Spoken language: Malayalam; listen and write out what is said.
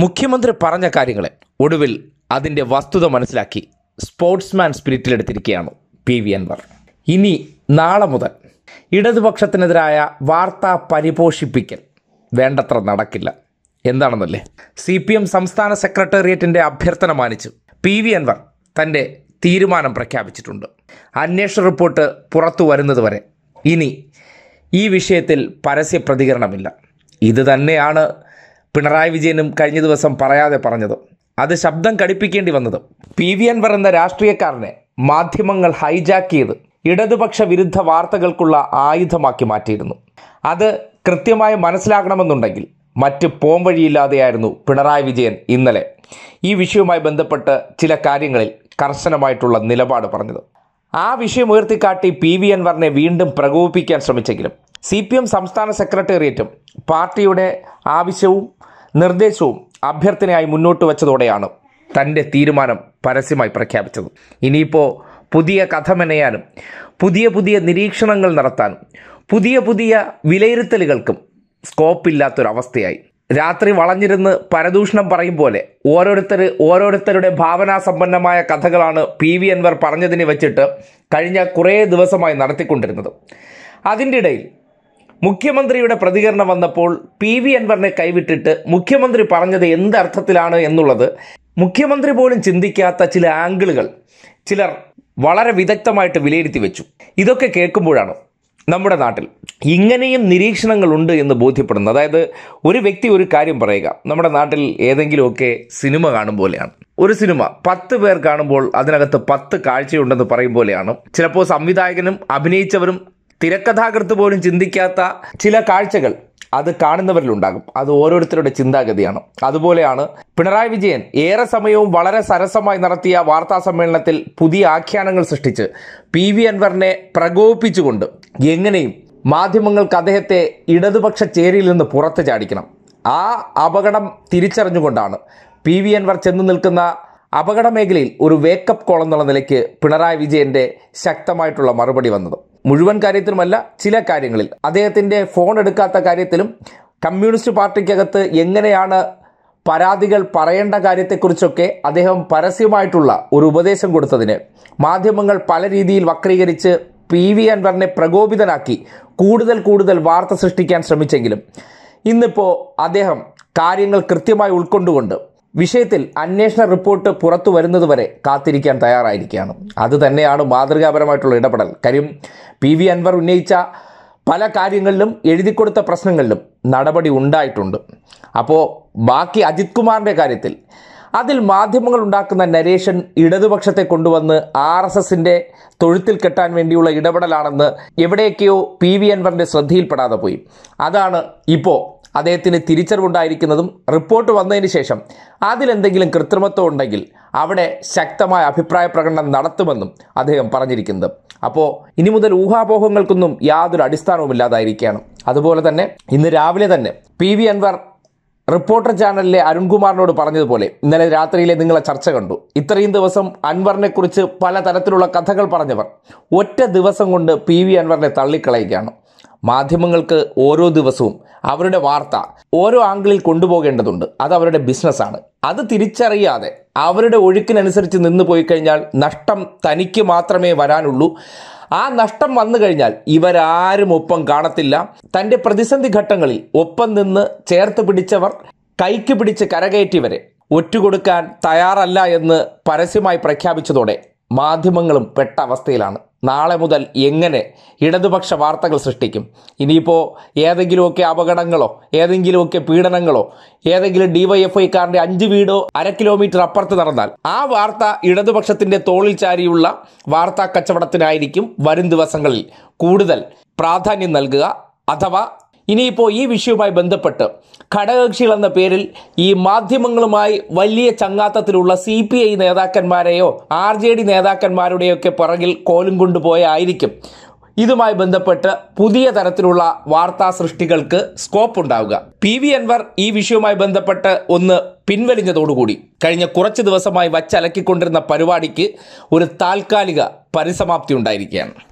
മുഖ്യമന്ത്രി പറഞ്ഞ കാര്യങ്ങളെ ഒടുവിൽ അതിൻ്റെ വസ്തുത മനസ്സിലാക്കി സ്പോർട്സ്മാൻ സ്പിരിറ്റിലെടുത്തിരിക്കുകയാണ് പി വി അൻവർ ഇനി നാളെ മുതൽ ഇടതുപക്ഷത്തിനെതിരായ വാർത്താ പരിപോഷിപ്പിക്കൽ വേണ്ടത്ര നടക്കില്ല എന്താണെന്നല്ലേ സി പി എം സംസ്ഥാന സെക്രട്ടേറിയറ്റിൻ്റെ അഭ്യർത്ഥന മാനിച്ച് പി വി അൻവർ തൻ്റെ തീരുമാനം പ്രഖ്യാപിച്ചിട്ടുണ്ട് അന്വേഷണ റിപ്പോർട്ട് പുറത്തു വരുന്നതുവരെ ഇനി ഈ വിഷയത്തിൽ പരസ്യ പ്രതികരണമില്ല ഇത് തന്നെയാണ് പിണറായി വിജയനും കഴിഞ്ഞ ദിവസം പറയാതെ പറഞ്ഞത് അത് ശബ്ദം കടിപ്പിക്കേണ്ടി വന്നത് പി വി അൻവർ എന്ന രാഷ്ട്രീയക്കാരനെ മാധ്യമങ്ങൾ ഹൈജാക്ക് ചെയ്ത് ഇടതുപക്ഷ വിരുദ്ധ വാർത്തകൾക്കുള്ള ആയുധമാക്കി മാറ്റിയിരുന്നു അത് കൃത്യമായി മനസ്സിലാക്കണമെന്നുണ്ടെങ്കിൽ മറ്റ് പോം വഴിയില്ലാതെയായിരുന്നു പിണറായി വിജയൻ ഇന്നലെ ഈ വിഷയവുമായി ബന്ധപ്പെട്ട് ചില കാര്യങ്ങളിൽ കർശനമായിട്ടുള്ള നിലപാട് പറഞ്ഞത് ആ വിഷയം ഉയർത്തിക്കാട്ടി പി വി അൻവറിനെ വീണ്ടും പ്രകോപിപ്പിക്കാൻ ശ്രമിച്ചെങ്കിലും സി പി എം സംസ്ഥാന സെക്രട്ടേറിയറ്റും പാർട്ടിയുടെ ആവശ്യവും നിർദ്ദേശവും അഭ്യർത്ഥനയായി മുന്നോട്ട് വച്ചതോടെയാണ് തൻ്റെ തീരുമാനം പരസ്യമായി പ്രഖ്യാപിച്ചത് ഇനിയിപ്പോൾ പുതിയ കഥ മെനയാനും പുതിയ പുതിയ നിരീക്ഷണങ്ങൾ നടത്താനും പുതിയ പുതിയ വിലയിരുത്തലുകൾക്കും സ്കോപ്പില്ലാത്തൊരവസ്ഥയായി രാത്രി വളഞ്ഞിരുന്ന് പരദൂഷണം പറയും പോലെ ഓരോരുത്തർ ഓരോരുത്തരുടെ ഭാവനാസമ്പന്നമായ കഥകളാണ് പി വി അൻവർ പറഞ്ഞതിന് വെച്ചിട്ട് കഴിഞ്ഞ കുറേ ദിവസമായി നടത്തിക്കൊണ്ടിരുന്നത് അതിൻ്റെ ഇടയിൽ മുഖ്യമന്ത്രിയുടെ പ്രതികരണം വന്നപ്പോൾ പി വി അൻവറിനെ കൈവിട്ടിട്ട് മുഖ്യമന്ത്രി പറഞ്ഞത് എന്തർത്ഥത്തിലാണ് എന്നുള്ളത് മുഖ്യമന്ത്രി പോലും ചിന്തിക്കാത്ത ചില ആംഗിളുകൾ ചിലർ വളരെ വിദഗ്ധമായിട്ട് വിലയിരുത്തി വെച്ചു ഇതൊക്കെ കേൾക്കുമ്പോഴാണ് നമ്മുടെ നാട്ടിൽ ഇങ്ങനെയും നിരീക്ഷണങ്ങളുണ്ട് എന്ന് ബോധ്യപ്പെടുന്നു അതായത് ഒരു വ്യക്തി ഒരു കാര്യം പറയുക നമ്മുടെ നാട്ടിൽ ഏതെങ്കിലുമൊക്കെ സിനിമ കാണും പോലെയാണ് ഒരു സിനിമ പത്ത് പേർ കാണുമ്പോൾ അതിനകത്ത് പത്ത് കാഴ്ചയുണ്ടെന്ന് പറയും പോലെയാണ് ചിലപ്പോൾ സംവിധായകനും അഭിനയിച്ചവരും തിരക്കഥാകൃത്ത് പോലും ചിന്തിക്കാത്ത ചില കാഴ്ചകൾ അത് കാണുന്നവരിലുണ്ടാകും അത് ഓരോരുത്തരുടെ ചിന്താഗതിയാണ് അതുപോലെയാണ് പിണറായി വിജയൻ ഏറെ സമയവും വളരെ സരസമായി നടത്തിയ വാർത്താ സമ്മേളനത്തിൽ പുതിയ ആഖ്യാനങ്ങൾ സൃഷ്ടിച്ച് പി വി അൻവറിനെ പ്രകോപിപ്പിച്ചുകൊണ്ട് എങ്ങനെയും മാധ്യമങ്ങൾക്ക് അദ്ദേഹത്തെ ഇടതുപക്ഷ ചേരിയിൽ നിന്ന് പുറത്തു ചാടിക്കണം ആ അപകടം തിരിച്ചറിഞ്ഞുകൊണ്ടാണ് പി വി അൻവർ ചെന്നു നിൽക്കുന്ന അപകട മേഖലയിൽ ഒരു വേക്കപ്പ് കോൾ എന്നുള്ള നിലയ്ക്ക് പിണറായി വിജയൻ്റെ ശക്തമായിട്ടുള്ള മറുപടി വന്നത് മുഴുവൻ കാര്യത്തിലുമല്ല ചില കാര്യങ്ങളിൽ അദ്ദേഹത്തിൻ്റെ ഫോൺ എടുക്കാത്ത കാര്യത്തിലും കമ്മ്യൂണിസ്റ്റ് പാർട്ടിക്കകത്ത് എങ്ങനെയാണ് പരാതികൾ പറയേണ്ട കാര്യത്തെക്കുറിച്ചൊക്കെ അദ്ദേഹം പരസ്യമായിട്ടുള്ള ഒരു ഉപദേശം കൊടുത്തതിന് മാധ്യമങ്ങൾ പല രീതിയിൽ വക്രീകരിച്ച് പി വി അൻവറിനെ പ്രകോപിതനാക്കി കൂടുതൽ കൂടുതൽ വാർത്ത സൃഷ്ടിക്കാൻ ശ്രമിച്ചെങ്കിലും ഇന്നിപ്പോൾ അദ്ദേഹം കാര്യങ്ങൾ കൃത്യമായി ഉൾക്കൊണ്ടുകൊണ്ട് വിഷയത്തിൽ അന്വേഷണ റിപ്പോർട്ട് പുറത്തു വരുന്നതുവരെ കാത്തിരിക്കാൻ തയ്യാറായിരിക്കുകയാണ് അത് തന്നെയാണ് മാതൃകാപരമായിട്ടുള്ള ഇടപെടൽ കാര്യം പി വി അൻവർ ഉന്നയിച്ച പല കാര്യങ്ങളിലും എഴുതി കൊടുത്ത പ്രശ്നങ്ങളിലും നടപടി ഉണ്ടായിട്ടുണ്ട് അപ്പോൾ ബാക്കി അജിത് കുമാറിൻ്റെ കാര്യത്തിൽ അതിൽ മാധ്യമങ്ങൾ ഉണ്ടാക്കുന്ന നരേഷൻ ഇടതുപക്ഷത്തെ കൊണ്ടുവന്ന് ആർ എസ് എസിന്റെ തൊഴുത്തിൽ കെട്ടാൻ വേണ്ടിയുള്ള ഇടപെടലാണെന്ന് എവിടെയൊക്കെയോ പി വി അൻവറിന്റെ ശ്രദ്ധയിൽപ്പെടാതെ പോയി അതാണ് ഇപ്പോൾ അദ്ദേഹത്തിന് തിരിച്ചറിവുണ്ടായിരിക്കുന്നതും റിപ്പോർട്ട് വന്നതിന് ശേഷം അതിലെന്തെങ്കിലും കൃത്രിമത്വം ഉണ്ടെങ്കിൽ അവിടെ ശക്തമായ അഭിപ്രായ പ്രകടനം നടത്തുമെന്നും അദ്ദേഹം പറഞ്ഞിരിക്കുന്നത് അപ്പോൾ ഇനി മുതൽ ഊഹാപോഹങ്ങൾക്കൊന്നും യാതൊരു അടിസ്ഥാനവുമില്ലാതായിരിക്കുകയാണ് അതുപോലെ തന്നെ ഇന്ന് രാവിലെ തന്നെ പി വി അൻവർ റിപ്പോർട്ടർ ചാനലിലെ അരുൺകുമാറിനോട് പറഞ്ഞതുപോലെ ഇന്നലെ രാത്രിയിലെ നിങ്ങളെ ചർച്ച കണ്ടു ഇത്രയും ദിവസം അൻവറിനെക്കുറിച്ച് പലതരത്തിലുള്ള കഥകൾ പറഞ്ഞവർ ഒറ്റ ദിവസം കൊണ്ട് പി വി അൻവറിനെ തള്ളിക്കളയുകയാണ് മാധ്യമങ്ങൾക്ക് ഓരോ ദിവസവും അവരുടെ വാർത്ത ഓരോ ആംഗിളിൽ കൊണ്ടുപോകേണ്ടതുണ്ട് അത് അവരുടെ ബിസിനസ്സാണ് അത് തിരിച്ചറിയാതെ അവരുടെ ഒഴുക്കിനനുസരിച്ച് നിന്ന് പോയി കഴിഞ്ഞാൽ നഷ്ടം തനിക്ക് മാത്രമേ വരാനുള്ളൂ ആ നഷ്ടം വന്നു കഴിഞ്ഞാൽ ഇവരാരും ഒപ്പം കാണത്തില്ല തൻ്റെ പ്രതിസന്ധി ഘട്ടങ്ങളിൽ ഒപ്പം നിന്ന് ചേർത്ത് പിടിച്ചവർ കൈക്ക് പിടിച്ച് കരകയറ്റിവരെ ഒറ്റുകൊടുക്കാൻ തയ്യാറല്ല എന്ന് പരസ്യമായി പ്രഖ്യാപിച്ചതോടെ മാധ്യമങ്ങളും പെട്ട അവസ്ഥയിലാണ് നാളെ മുതൽ എങ്ങനെ ഇടതുപക്ഷ വാർത്തകൾ സൃഷ്ടിക്കും ഇനിയിപ്പോൾ ഏതെങ്കിലുമൊക്കെ അപകടങ്ങളോ ഏതെങ്കിലുമൊക്കെ പീഡനങ്ങളോ ഏതെങ്കിലും ഡിവൈഎഫ്ഐക്കാരൻ്റെ അഞ്ച് വീടോ അര കിലോമീറ്റർ അപ്പുറത്ത് നടന്നാൽ ആ വാർത്ത ഇടതുപക്ഷത്തിൻ്റെ തോളിൽ ചാരിയുള്ള വാർത്താ കച്ചവടത്തിനായിരിക്കും വരും ദിവസങ്ങളിൽ കൂടുതൽ പ്രാധാന്യം നൽകുക അഥവാ ഇനിയിപ്പോൾ ഈ വിഷയവുമായി ബന്ധപ്പെട്ട് ഘടകകക്ഷികൾ എന്ന പേരിൽ ഈ മാധ്യമങ്ങളുമായി വലിയ ചങ്ങാത്തത്തിലുള്ള സി പി ഐ നേതാക്കന്മാരെയോ ആർ ജെ ഡി നേതാക്കന്മാരുടെയൊക്കെ പുറകിൽ കോലും കൊണ്ടുപോയായിരിക്കും ഇതുമായി ബന്ധപ്പെട്ട് പുതിയ തരത്തിലുള്ള വാർത്താ സൃഷ്ടികൾക്ക് സ്കോപ്പ് ഉണ്ടാവുക പി വി അൻവർ ഈ വിഷയവുമായി ബന്ധപ്പെട്ട് ഒന്ന് പിൻവലിഞ്ഞതോടുകൂടി കഴിഞ്ഞ കുറച്ച് ദിവസമായി വച്ചലക്കിക്കൊണ്ടിരുന്ന പരിപാടിക്ക് ഒരു താൽക്കാലിക പരിസമാപ്തി ഉണ്ടായിരിക്കുകയാണ്